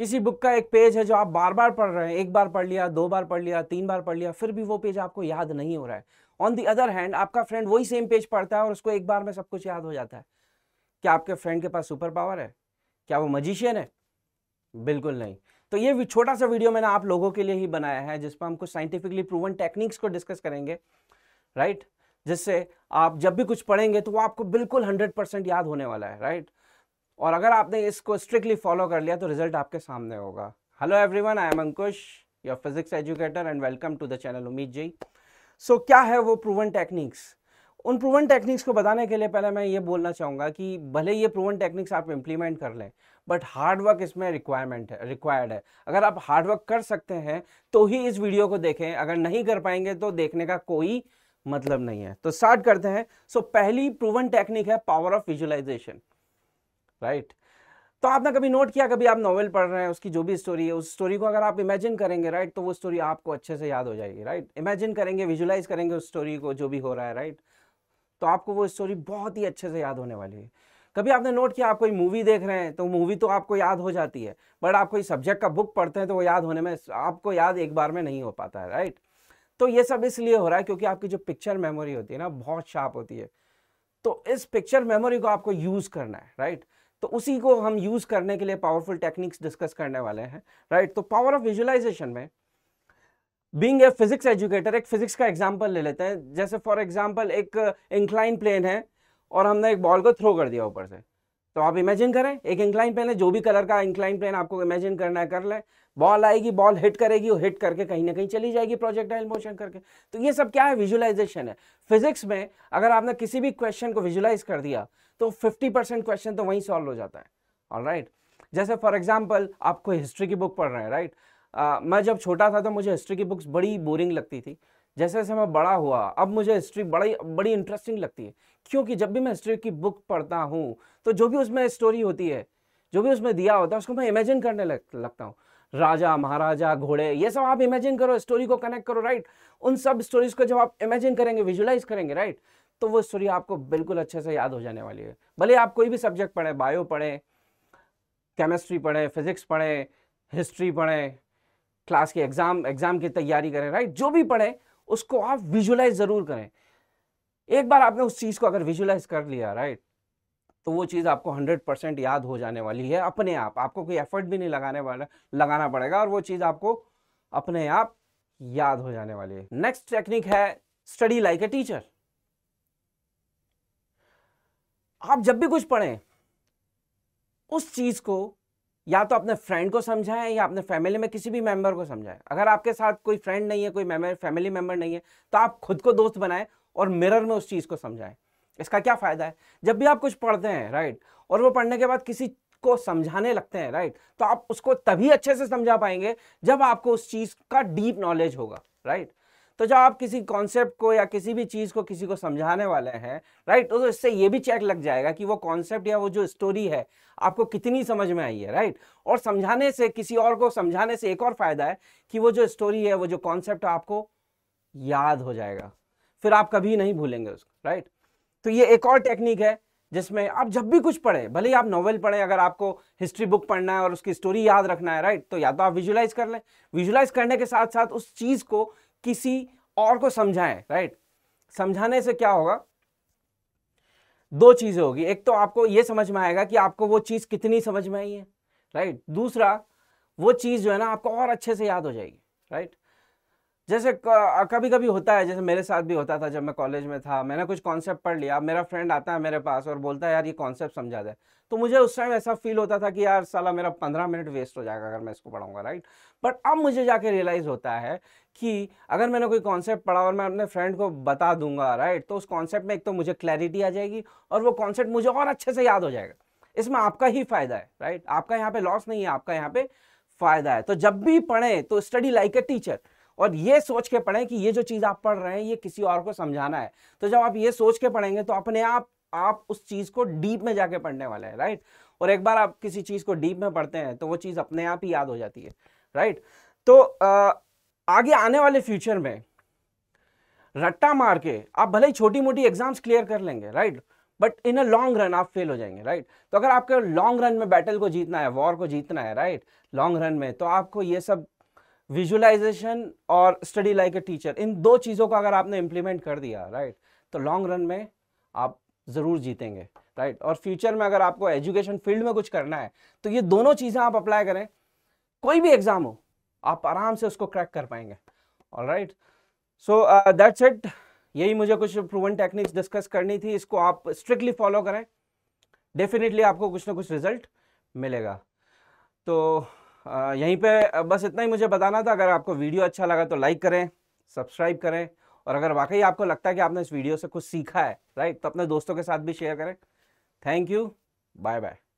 किसी बुक का एक पेज है जो आप बार बार पढ़ रहे हैं एक बार पढ़ लिया दो बार पढ़ लिया तीन बार पढ़ लिया फिर भी वो पेज आपको याद नहीं हो रहा है ऑन दी अदर हैंड आपका फ्रेंड वही सेम पेज पढ़ता है और उसको एक बार में सब कुछ याद हो जाता है क्या आपके फ्रेंड के पास सुपर पावर है क्या वो मजिशियन है बिल्कुल नहीं तो ये छोटा सा वीडियो मैंने आप लोगों के लिए ही बनाया है जिस पर हम कुछ साइंटिफिकली प्रूवन टेक्निक्स को डिस्कस करेंगे राइट जिससे आप जब भी कुछ पढ़ेंगे तो वो आपको बिल्कुल हंड्रेड परसेंट याद होने वाला है राइट और अगर आपने इसको स्ट्रिक्टली फॉलो कर लिया तो रिजल्ट आपके सामने होगा hello everyone I am Ankush your physics educator and welcome to the channel उमीद जी सो so, क्या है वो प्रूवन टेक्निक्स उन प्रूवन टेक्निक्स को बताने के लिए पहले मैं ये बोलना चाहूँगा कि भले ये प्रूवन टेक्निक्स आप इम्प्लीमेंट कर लें बट हार्डवर्क इसमें रिक्वायरमेंट है रिक्वायर्ड है अगर आप हार्डवर्क कर सकते हैं तो ही इस वीडियो को देखें अगर नहीं कर पाएंगे तो देखने का कोई मतलब नहीं है तो स्टार्ट करते हैं सो so, पहली प्रूवन टेक्निक है पावर ऑफ विजुअलाइजेशन राइट तो आपने कभी नोट किया कभी आप नॉवल पढ़ रहे हैं उसकी जो भी स्टोरी है उस स्टोरी को अगर आप इमेजिन करेंगे राइट तो वो स्टोरी आपको अच्छे से याद हो जाएगी राइट इमेजिन करेंगे विजुलाइज करेंगे उस स्टोरी को जो भी हो रहा है राइट तो आपको वो स्टोरी बहुत ही अच्छे से याद होने वाली है कभी आपने नोट किया आप कोई मूवी देख रहे हैं तो मूवी तो आपको याद हो जाती है बट आप कोई सब्जेक्ट का बुक पढ़ते हैं तो वो याद होने में आपको याद एक बार में नहीं हो पाता है राइट तो ये सब इसलिए हो रहा है क्योंकि आपकी जो पिक्चर मेमोरी होती है ना बहुत शार्प होती है तो इस पिक्चर मेमोरी को आपको यूज़ करना है राइट right? तो उसी को हम यूज़ करने के लिए पावरफुल टेक्निक्स डिस्कस करने वाले हैं राइट तो पावर ऑफ विजुअलाइजेशन में बींग ए फिजिक्स एजुकेटर एक फिजिक्स का एग्जाम्पल ले लेते हैं जैसे फॉर एग्जाम्पल एक इंक्लाइन प्लेन है और हमने एक बॉल को थ्रो कर दिया ऊपर से तो आप इमेजिन करें एक इंक्लाइन प्लेन है जो भी कलर का इंक्लाइन प्लेन आपको इमेजिन करना है कर लें बॉल आएगी बॉल हिट करेगी और हिट करके कहीं ना कहीं चली जाएगी प्रोजेक्टाइल मोशन करके तो ये सब क्या है विजुलाइजेशन है फिजिक्स में अगर आपने किसी भी क्वेश्चन को विजुलाइज कर दिया तो 50 परसेंट क्वेश्चन तो वहीं सॉल्व हो जाता है और राइट right? जैसे फॉर एग्जाम्पल आप कोई हिस्ट्री की बुक पढ़ रहे हैं राइट right? uh, मैं जब छोटा था तो मुझे हिस्ट्री की बुक्स बड़ी बोरिंग लगती थी जैसे जैसे मैं बड़ा हुआ अब मुझे हिस्ट्री बड़ी बड़ी इंटरेस्टिंग लगती है क्योंकि जब भी मैं हिस्ट्री की बुक पढ़ता हूँ तो जो भी उसमें स्टोरी होती है जो भी उसमें दिया होता है उसको मैं इमेजिन करने लग, लगता हूँ राजा महाराजा घोड़े ये सब आप इमेजिन करो स्टोरी को कनेक्ट करो राइट उन सब स्टोरीज को जब आप इमेजिन करेंगे विजुलाइज करेंगे राइट तो वो स्टोरी आपको बिल्कुल अच्छे से याद हो जाने वाली है भले आप कोई भी सब्जेक्ट पढ़ें बायो पढ़ें केमिस्ट्री पढ़ें फिजिक्स पढ़ें हिस्ट्री पढ़ें क्लास के एग्जाम एग्जाम की तैयारी करें राइट जो भी पढ़ें उसको आप विजुलाइज ज़रूर करें एक बार आपने उस चीज़ को अगर विजुलाइज कर लिया राइट तो वो चीज़ आपको 100 परसेंट याद हो जाने वाली है अपने आप आपको कोई एफर्ट भी नहीं लगाने वाला लगाना पड़ेगा और वो चीज़ आपको अपने आप याद हो जाने वाली है नेक्स्ट टेक्निक है स्टडी लाइक ए टीचर आप जब भी कुछ पढ़ें उस चीज़ को या तो अपने फ्रेंड को समझाएं या अपने फैमिली में किसी भी मेंबर को समझाएं अगर आपके साथ कोई फ्रेंड नहीं है कोई मेंबर फैमिली मेंबर नहीं है तो आप खुद को दोस्त बनाएं और मिरर में उस चीज़ को समझाएं इसका क्या फ़ायदा है जब भी आप कुछ पढ़ते हैं राइट और वो पढ़ने के बाद किसी को समझाने लगते हैं राइट तो आप उसको तभी अच्छे से समझा पाएंगे जब आपको उस चीज़ का डीप नॉलेज होगा राइट तो जब आप किसी कॉन्सेप्ट को या किसी भी चीज़ को किसी को समझाने वाले हैं राइट तो इससे ये भी चेक लग जाएगा कि वो कॉन्सेप्ट या वो जो स्टोरी है आपको कितनी समझ में आई है राइट और समझाने से किसी और को समझाने से एक और फ़ायदा है कि वो जो स्टोरी है वो जो कॉन्सेप्ट आपको याद हो जाएगा फिर आप कभी नहीं भूलेंगे उसको राइट तो ये एक और टेक्निक है जिसमें आप जब भी कुछ पढ़े भले ही आप नॉवल पढ़ें अगर आपको हिस्ट्री बुक पढ़ना है और उसकी स्टोरी याद रखना है राइट तो या तो आप विजुलाइज कर लें विजुलाइज करने के साथ साथ उस चीज़ को किसी और को समझाएं राइट समझाने से क्या होगा दो चीज़ें होगी एक तो आपको यह समझ में आएगा कि आपको वो चीज़ कितनी समझ में आई है राइट दूसरा वो चीज़ जो है ना आपको और अच्छे से याद हो जाएगी राइट जैसे कभी कभी होता है जैसे मेरे साथ भी होता था जब मैं कॉलेज में था मैंने कुछ कॉन्सेप्ट पढ़ लिया मेरा फ्रेंड आता है मेरे पास और बोलता है यार ये कॉन्सेप्ट समझा दे तो मुझे उस टाइम ऐसा फील होता था कि यार साला मेरा पंद्रह मिनट वेस्ट हो जाएगा अगर मैं इसको पढ़ाऊंगा राइट बट अब मुझे जाके रियलाइज़ होता है कि अगर मैंने कोई कॉन्सेप्ट पढ़ा और मैं अपने फ्रेंड को बता दूंगा राइट तो उस कॉन्सेप्ट में एक तो मुझे क्लैरिटी आ जाएगी और वो कॉन्सेप्ट मुझे और अच्छे से याद हो जाएगा इसमें आपका ही फायदा है राइट आपका यहाँ पे लॉस नहीं है आपका यहाँ पे फायदा है तो जब भी पढ़ें तो स्टडी लाइक ए टीचर और ये सोच के पढ़ें कि ये जो चीज़ आप पढ़ रहे हैं ये किसी और को समझाना है तो जब आप ये सोच के पढ़ेंगे तो अपने आप आप उस चीज़ को डीप में जाके पढ़ने वाले हैं राइट और एक बार आप किसी चीज़ को डीप में पढ़ते हैं तो वो चीज़ अपने आप ही याद हो जाती है राइट तो आगे आने वाले फ्यूचर में रट्टा मार के आप भले ही छोटी मोटी एग्जाम्स क्लियर कर लेंगे right but in a long run आप फेल हो जाएंगे राइट तो अगर आपके लॉन्ग रन में बैटल को जीतना है वॉर को जीतना है राइट लॉन्ग रन में तो आपको ये सब विजुअलाइजेशन और स्टडी लाइक ए टीचर इन दो चीज़ों को अगर आपने इम्प्लीमेंट कर दिया राइट तो लॉन्ग रन में आप ज़रूर जीतेंगे राइट और फ्यूचर में अगर आपको एजुकेशन फील्ड में कुछ करना है तो ये दोनों चीज़ें आप अप्लाई करें कोई भी एग्ज़ाम हो आप आराम से उसको क्रैक कर पाएंगे all right so that's it यही मुझे कुछ प्रूवन टेक्निक्स डिस्कस करनी थी इसको आप स्ट्रिक्टली फॉलो करें डेफिनेटली आपको कुछ ना कुछ रिजल्ट मिलेगा तो यहीं पे बस इतना ही मुझे बताना था अगर आपको वीडियो अच्छा लगा तो लाइक करें सब्सक्राइब करें और अगर वाकई आपको लगता है कि आपने इस वीडियो से कुछ सीखा है राइट तो अपने दोस्तों के साथ भी शेयर करें थैंक यू बाय बाय